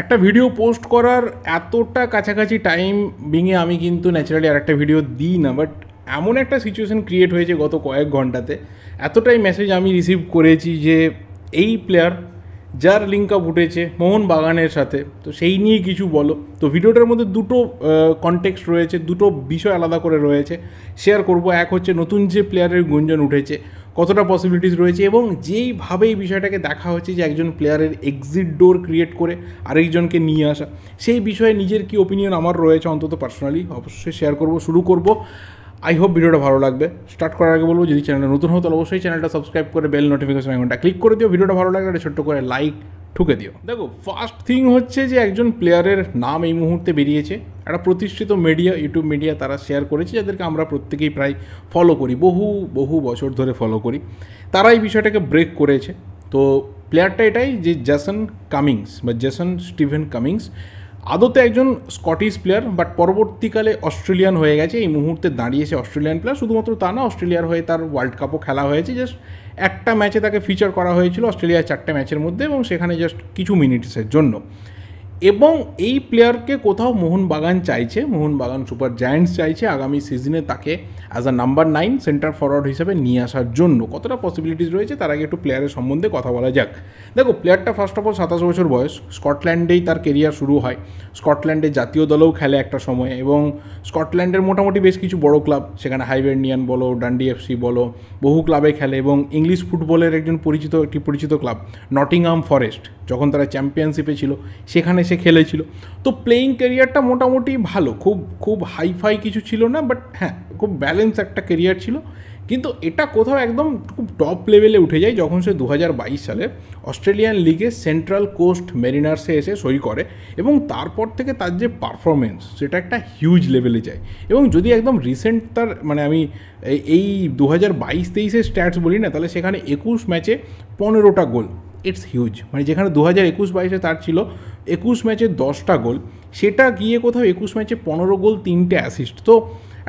একটা video post করার এতটা কাছাকাছি টাইম বিঙে আমি কিন্তু ন্যাচারালি আর একটা ভিডিও দিই না বাট এমন একটা সিচুয়েশন ক্রিয়েট হয়েছে গত কয়েক ঘন্টাতে এতটাই মেসেজ আমি রিসিভ করেছি যে এই প্লেয়ার যার লিঙ্ক আপ উঠেছে মোহন বাগানের সাথে তো সেই নিয়ে কিছু বলো তো ভিডিওটার মধ্যে দুটো কনটেক্স রয়েছে দুটো বিষয় আলাদা করে রয়েছে শেয়ার করব এক হচ্ছে নতুন যে প্লেয়ারের গুঞ্জন উঠেছে কতটা পসিবিলিটিস রয়েছে এবং যেইভাবে এই বিষয়টাকে দেখা হচ্ছে যে একজন প্লেয়ারের এক্সিট ডোর ক্রিয়েট করে আরেকজনকে নিয়ে আসা সেই বিষয়ে নিজের কি ওপিনিয়ন আমার রয়েছে অন্তত পার্সোনালি অবশ্যই শেয়ার করব শুরু করব আই হোপ ভিডিওটা ভালো লাগবে স্টার্ট করার আগে বলবো যদি চ্যানেলটা নতুন হতো অবশ্যই চ্যানেলটা সাবস্ক্রাইব করে বেল নোটিফিকেশন আইকনটা ক্লিক করে দিও ভিডিওটা ভালো লাগলে ছোট্ট করে লাইক ঠুকে দিও দেখো ফার্স্ট থিং হচ্ছে যে একজন প্লেয়ারের নাম এই মুহূর্তে বেরিয়েছে একটা প্রতিষ্ঠিত মিডিয়া ইউটিউব মিডিয়া তারা শেয়ার করেছে যাদেরকে আমরা প্রত্যেকেই প্রায় ফলো করি বহু বহু বছর ধরে ফলো করি তারা এই বিষয়টাকে ব্রেক করেছে তো প্লেয়ারটা এটাই যে জ্যাসন কামিংস বা জ্যাসন স্টিভেন কামিংস আদতে একজন স্কটিশ প্লেয়ার বাট পরবর্তীকালে অস্ট্রেলিয়ান হয়ে গেছে এই মুহূর্তে দাঁড়িয়েছে অস্ট্রেলিয়ান প্লেয়ার শুধুমাত্র তা না অস্ট্রেলিয়ার হয়ে তার ওয়ার্ল্ড কাপও খেলা হয়েছে জাস্ট একটা ম্যাচে তাকে ফিচার করা হয়েছিল অস্ট্রেলিয়ার চারটে ম্যাচের মধ্যে এবং সেখানে জাস্ট কিছু মিনিটসের জন্য এবং এই প্লেয়ারকে কোথাও মোহনবাগান চাইছে মোহনবাগান সুপার জায়ান্টস চাইছে আগামী সিজনে তাকে as a number nine centre forward হিসেবে নিয়ে আসার জন্য কতটা পসিবিলিটিস রয়েছে তার আগে একটু প্লেয়ারের সম্বন্ধে কথা বলা যাক দেখো প্লেয়ারটা ফার্স্ট অফ অল সাতাশ বছর বয়স স্কটল্যান্ডেই তার কেরিয়ার শুরু হয় স্কটল্যান্ডে জাতীয় দলেও খেলে একটা সময় এবং স্কটল্যান্ডের মোটামুটি বেশ কিছু বড় ক্লাব সেখানে হাইবেরনিয়ান বলো ডান্ডি এফসি বলো বহু ক্লাবে খেলে এবং ইংলিশ ফুটবলের একজন পরিচিত একটি পরিচিত ক্লাব নটিংহাম ফরেস্ট যখন তারা চ্যাম্পিয়নশিপে ছিল সেখানে এসে খেলেছিল তো প্লেয়িং কেরিয়ারটা মোটামুটি ভালো খুব খুব হাইফাই কিছু ছিল না বাট হ্যাঁ খুব ব্যালেন্স একটা কেরিয়ার ছিল কিন্তু এটা কোথাও একদম খুব টপ লেভেলে উঠে যায় যখন সে দু সালে অস্ট্রেলিয়ান লিগে সেন্ট্রাল কোস্ট মেরিনার্সে এসে সই করে এবং তারপর থেকে তার যে পারফরমেন্স সেটা একটা হিউজ লেভেলে যায় এবং যদি একদম রিসেন্ট তার মানে আমি এই দু হাজার বাইশ তেইশের স্ট্যাটস বলি না তাহলে সেখানে একুশ ম্যাচে পনেরোটা গোল ইটস হিউজ মানে যেখানে দু হাজার একুশ বাইশে তার ছিল একুশ ম্যাচে দশটা গোল সেটা গিয়ে কোথাও একুশ ম্যাচে পনেরো গোল তিনটে অ্যাসিস্ট তো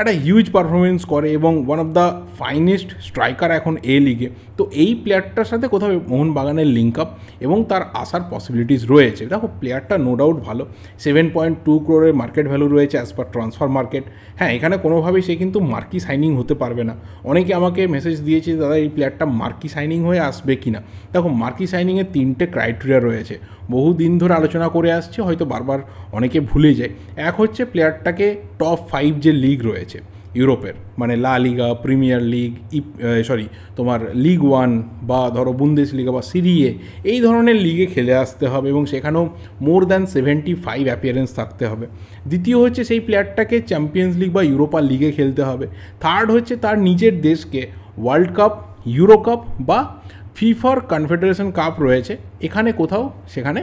একটা হিউজ পারফরমেন্স করে এবং one of the finest striker এখন এ লিগে তো এই প্লেয়ারটার সাথে কোথাও মোহনবাগানের লিঙ্ক আপ এবং তার আসার পসিবিলিটিস রয়েছে দেখো প্লেয়ারটা নো ডাউট ভালো সেভেন পয়েন্ট টু ক্রোরের মার্কেট ভ্যালু রয়েছে অ্যাজ পার ট্রান্সফার মার্কেট হ্যাঁ এখানে কোনোভাবেই সে কিন্তু মার্কি সাইনিং হতে পারবে না অনেকে আমাকে মেসেজ দিয়েছে দাদা এই প্লেয়ারটা মার্কি সাইনিং হয়ে আসবে কি না দেখো মার্কি সাইনিংয়ের তিনটে ক্রাইটেরিয়া রয়েছে বহু দিন ধরে আলোচনা করে আসছে হয়তো বারবার অনেকে ভুলে যায় এক হচ্ছে প্লেয়ারটাকে টপ ফাইভ যে লিগ রয়েছে উঠেছে ইউরোপের মানে লা লিগা প্রিমিয়ার লিগ ই সরি তোমার লিগ ওয়ান বা ধরো বুন্দেশ লিগা বা সিরিয়ে এই ধরনের লিগে খেলে আসতে হবে এবং সেখানেও more than seventy five appearance থাকতে হবে দ্বিতীয় হচ্ছে সেই প্লেয়ারটাকে চ্যাম্পিয়ন্স লিগ বা ইউরোপা লিগে খেলতে হবে থার্ড হচ্ছে তার নিজের দেশকে ওয়ার্ল্ড কাপ ইউরো কাপ বা ফিফার কনফেডারেশন কাপ রয়েছে এখানে কোথাও সেখানে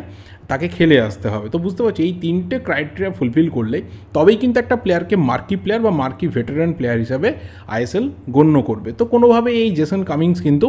তাকে খেলে আসতে হবে তো বুঝতে পারছি এই তিনটে ক্রাইটেরিয়া ফুলফিল করলে তবেই কিন্তু একটা প্লেয়ারকে মার্কি প্লেয়ার বা মার্কি ভেটারেন প্লেয়ার হিসাবে আইএসএল গণ্য করবে তো কোনোভাবে এই জেসন কামিংস কিন্তু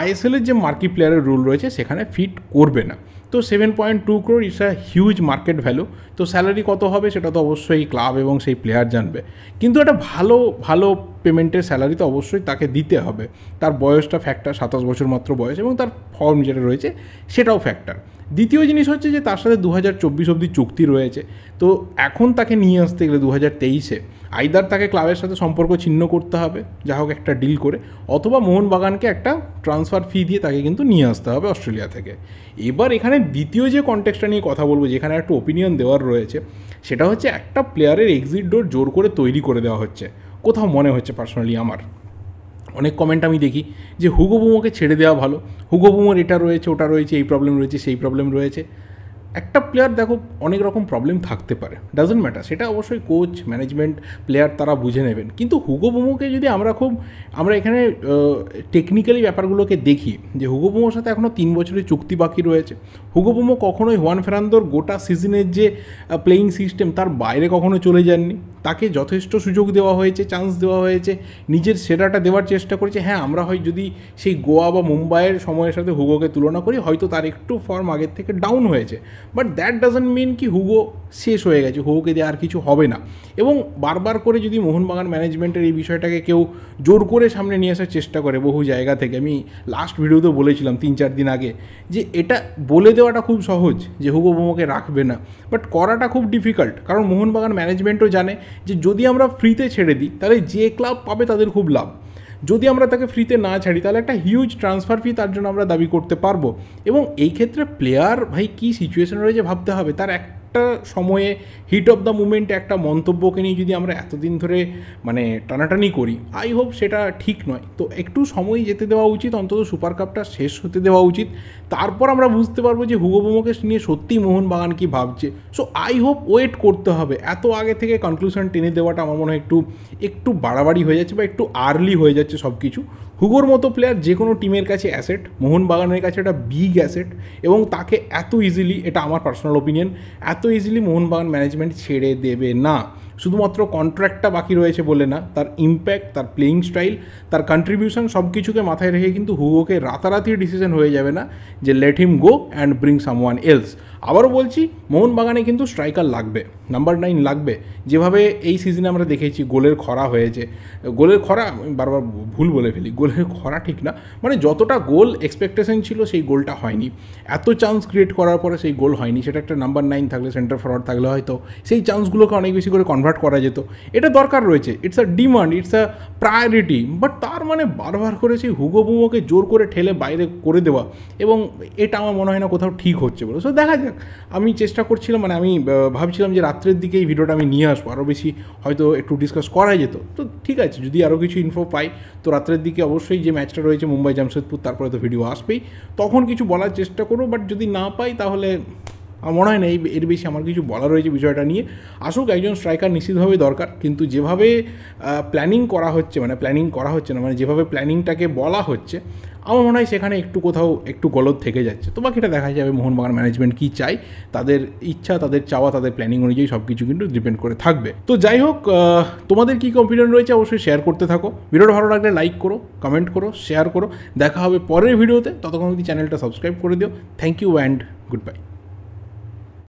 আইএসএলের যে মার্কি প্লেয়ারের রুল রয়েছে সেখানে ফিট করবে না তো seven point two crore it's a huge market value তো স্যালারি কত হবে সেটা তো অবশ্যই ক্লাব এবং সেই প্লেয়ার জানবে কিন্তু একটা ভালো ভালো পেমেন্টের স্যালারি তো অবশ্যই তাকে দিতে হবে তার বয়সটা ফ্যাক্টর সাতাশ বছর মাত্র বয়স এবং তার ফর্ম যেটা রয়েছে সেটাও ফ্যাক্টর দ্বিতীয় জিনিস হচ্ছে যে তার সাথে দু হাজার চব্বিশ অবধি চুক্তি রয়েছে তো এখন তাকে নিয়ে আসতে গেলে দু হাজার তেইশে আইদার তাকে ক্লাবের সাথে সম্পর্ক ছিন্ন করতে হবে যা হোক একটা ডিল করে অথবা মোহনবাগানকে একটা ট্রান্সফার ফি দিয়ে তাকে কিন্তু নিয়ে আসতে হবে অস্ট্রেলিয়া থেকে এবার এখানে দ্বিতীয় যে কন্টেক্সটা নিয়ে কথা বলবো যেখানে একটা ওপিনিয়ন দেওয়ার রয়েছে সেটা হচ্ছে একটা প্লেয়ারের এক্সিট ডোর জোর করে তৈরি করে দেওয়া হচ্ছে কোথাও মনে হচ্ছে পার্সোনালি আমার অনেক কমেন্ট আমি দেখি যে হুগোবুমোকে ছেড়ে দেওয়া ভালো হুগোবুমোর এটা রয়েছে ওটা রয়েছে এই প্রবলেম রয়েছে সেই প্রবলেম রয়েছে একটা প্লেয়ার দেখো অনেক রকম প্রবলেম থাকতে পারে ডাজেন্ট ম্যাটার সেটা অবশ্যই কোচ ম্যানেজমেন্ট প্লেয়ার তারা বুঝে নেবেন কিন্তু হুগো বোমোকে যদি আমরা খুব আমরা এখানে টেকনিক্যালি ব্যাপারগুলোকে দেখি যে হুগো বোমোর সাথে এখনও তিন বছরের চুক্তি বাকি রয়েছে হুগো বোমো কখনোই হোয়ান ফেরান্দোর গোটা সিজনের যে প্লেয়িং সিস্টেম তার বাইরে কখনো চলে যাননি তাকে যথেষ্ট সুযোগ দেওয়া হয়েছে চান্স দেওয়া হয়েছে নিজের সেরাটা দেওয়ার চেষ্টা করেছে হ্যাঁ আমরা হয় যদি সেই গোয়া বা মুম্বাইয়ের সময়ের সাথে হুগোকে তুলনা করি হয়তো তার একটু ফর্ম আগের থেকে ডাউন হয়েছে বাট দ্যাট ডাজেন্ট মিন কি হুগো শেষ হয়ে গেছে হোক দিয়ে আর কিছু হবে না এবং বারবার করে যদি মোহনবাগান ম্যানেজমেন্টের এই বিষয়টাকে কেউ জোর করে সামনে নিয়ে আসার চেষ্টা করে বহু জায়গা থেকে আমি লাস্ট ভিডিওতে বলেছিলাম তিন চার দিন আগে যে এটা বলে দেওয়াটা খুব সহজ যে হুগো বোমাকে রাখবে না বাট করাটা খুব ডিফিকাল্ট কারণ মোহনবাগান ম্যানেজমেন্টও জানে যে যদি আমরা ফ্রিতে ছেড়ে দিই তাহলে যে ক্লাব পাবে তাদের খুব লাভ যদি আমরা তাকে ফ্রিতে না ছাড়ি তাহলে একটা হিউজ ট্রান্সফার ফি তার জন্য আমরা দাবি করতে পারবো এবং এই ক্ষেত্রে প্লেয়ার ভাই কী সিচুয়েশন রয়েছে ভাবতে হবে তার এক একটা সময়ে হিট অফ দ্য মুমেন্ট একটা মন্তব্যকে নিয়ে যদি আমরা এতদিন ধরে মানে টানাটানি করি আই হোপ সেটা ঠিক নয় তো একটু সময় যেতে দেওয়া উচিত অন্তত সুপার কাপটা শেষ হতে দেওয়া উচিত তারপর আমরা বুঝতে পারবো যে হুগো নিয়ে সত্যিই মোহনবাগান কি ভাবছে সো আই হোপ ওয়েট করতে হবে এত আগে থেকে কনক্লুশন টেনে দেওয়াটা আমার মনে হয় একটু একটু বাড়াবাড়ি হয়ে যাচ্ছে বা একটু আর্লি হয়ে যাচ্ছে সব কিছু হুগোর মতো প্লেয়ার যে কোনো টিমের কাছে অ্যাসেট মোহনবাগানের কাছে একটা বিগ অ্যাসেট এবং তাকে এত ইজিলি এটা আমার পার্সোনাল ওপিনিয়ন এত ইজিলি মোহনবাগান ম্যানেজমেন্ট ছেড়ে দেবে না শুধুমাত্র কন্ট্রাক্টটা বাকি রয়েছে বলে না তার ইম্প্যাক্ট তার প্লেয়িং স্টাইল তার কন্ট্রিবিউশন সব কিছুকে মাথায় রেখে কিন্তু হুগোকে রাতারাতি ডিসিশন হয়ে যাবে না যে let him go and bring someone else আবারও বলছি মোহনবাগানে কিন্তু স্ট্রাইকার লাগবে নাম্বার নাইন লাগবে যেভাবে এই সিজনে আমরা দেখেছি গোলের খরা হয়েছে গোলের খরা বারবার ভুল বলে ফেলি গোলের খরা ঠিক না মানে যতটা গোল এক্সপেকটেশন ছিল সেই গোলটা হয়নি এত চান্স ক্রিয়েট করার পরে সেই গোল হয়নি সেটা একটা নাম্বার নাইন থাকলে সেন্টার ফরওয়ার্ড থাকলে হয়তো সেই চান্সগুলোকে অনেক বেশি করে কনভার্ট করা যেত এটা দরকার রয়েছে it's a demand it's a priority but তার মানে বারবার করে সেই হুগো বুমোকে জোর করে ঠেলে বাইরে করে দেওয়া এবং এটা আমার মনে হয় না কোথাও ঠিক হচ্ছে বলে সো দেখা যাক আমি চেষ্টা করছিলাম মানে আমি ভাবছিলাম যে রাত্রের দিকে এই ভিডিওটা আমি নিয়ে আসবো আরও বেশি হয়তো একটু ডিসকাস করা যেত তো ঠিক আছে যদি আরও কিছু ইনফো পাই তো রাত্রের দিকে অবশ্যই যে ম্যাচটা রয়েছে মুম্বাই জামশেদপুর তারপরে তো ভিডিও আসবেই তখন কিছু বলার চেষ্টা করবো বাট যদি না পাই তাহলে আমার মনে হয় না এই এর বেশি আমার কিছু বলা রয়েছে বিষয়টা নিয়ে আসুক একজন স্ট্রাইকার নিশ্চিতভাবে দরকার কিন্তু যেভাবে প্ল্যানিং করা হচ্ছে মানে প্ল্যানিং করা হচ্ছে না মানে যেভাবে প্ল্যানিংটাকে বলা হচ্ছে আমার মনে হয় সেখানে একটু কোথাও একটু গলত থেকে যাচ্ছে তো বাকিটা দেখা যাবে মোহনবাগান ম্যানেজমেন্ট কী চাই তাদের ইচ্ছা তাদের চাওয়া তাদের প্ল্যানিং অনুযায়ী সব কিছু কিন্তু ডিপেন্ড করে থাকবে তো যাই হোক তোমাদের কী কম্পিউটার রয়েছে অবশ্যই শেয়ার করতে থাকো ভিডিওটা ভালো লাগলে লাইক করো কমেন্ট করো শেয়ার করো দেখা হবে পরের ভিডিওতে ততক্ষণ অবধি চ্যানেলটা সাবস্ক্রাইব করে দিও thank you and good bye